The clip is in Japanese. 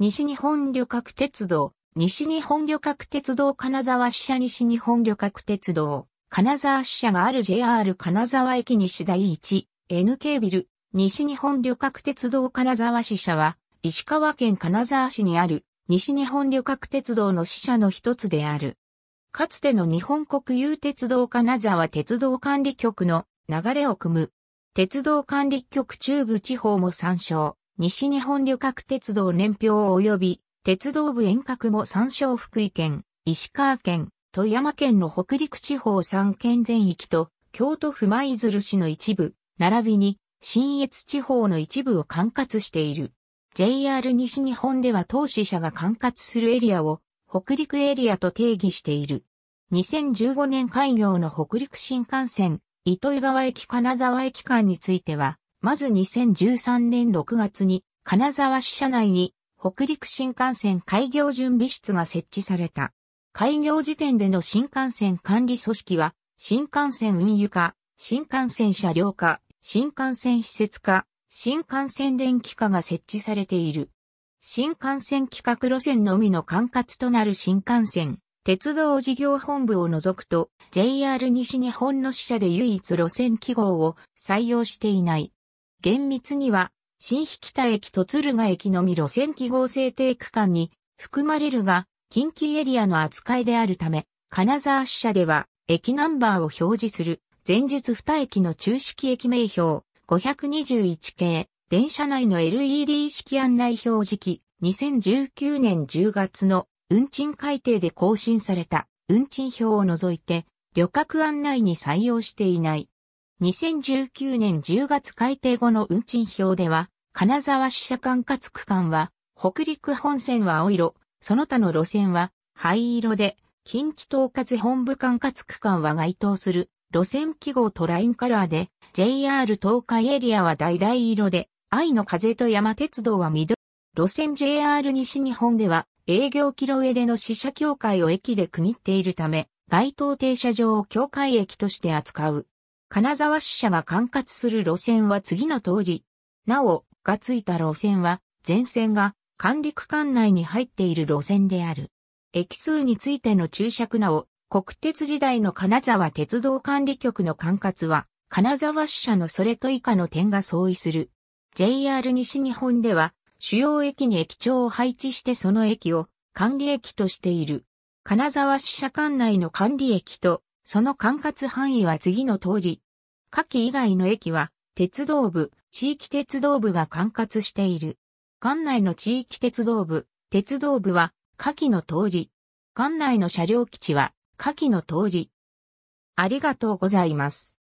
西日本旅客鉄道、西日本旅客鉄道金沢支社西日本旅客鉄道、金沢支社がある JR 金沢駅西第1、NK ビル、西日本旅客鉄道金沢支社は、石川県金沢市にある、西日本旅客鉄道の支社の一つである。かつての日本国有鉄道金沢鉄道管理局の流れを組む、鉄道管理局中部地方も参照。西日本旅客鉄道年表及び鉄道部遠隔も参照福井県、石川県、富山県の北陸地方3県全域と京都府舞鶴市の一部、並びに新越地方の一部を管轄している。JR 西日本では当支社が管轄するエリアを北陸エリアと定義している。2015年開業の北陸新幹線、糸魚川駅金沢駅間については、まず2013年6月に金沢支社内に北陸新幹線開業準備室が設置された。開業時点での新幹線管理組織は、新幹線運輸課、新幹線車両課、新幹線施設課、新幹線電気課が設置されている。新幹線企画路線のみの管轄となる新幹線、鉄道事業本部を除くと、JR 西日本の支社で唯一路線記号を採用していない。厳密には、新引田駅と敦賀駅のみ路線記号制定区間に含まれるが、近畿エリアの扱いであるため、金沢支社では、駅ナンバーを表示する、前述2駅の中式駅名表、521系、電車内の LED 式案内表示器、2019年10月の運賃改定で更新された運賃表を除いて、旅客案内に採用していない。2019年10月改定後の運賃表では、金沢支社間かつ区間は、北陸本線は青色、その他の路線は灰色で、近畿統括本部管轄区間は該当する路線記号とラインカラーで、JR 東海エリアは橙色で、愛の風と山鉄道は緑。路線 JR 西日本では営業キロ上での支社協会を駅で区切っているため、該当停車場を協会駅として扱う。金沢支社が管轄する路線は次の通り。なお、がついた路線は、全線が管理区間内に入っている路線である。駅数についての注釈なお、国鉄時代の金沢鉄道管理局の管轄は、金沢支社のそれと以下の点が相違する。JR 西日本では、主要駅に駅長を配置してその駅を管理駅としている。金沢支社管内の管理駅と、その管轄範囲は次の通り、下記以外の駅は、鉄道部、地域鉄道部が管轄している。館内の地域鉄道部、鉄道部は、下記の通り。館内の車両基地は、下記の通り。ありがとうございます。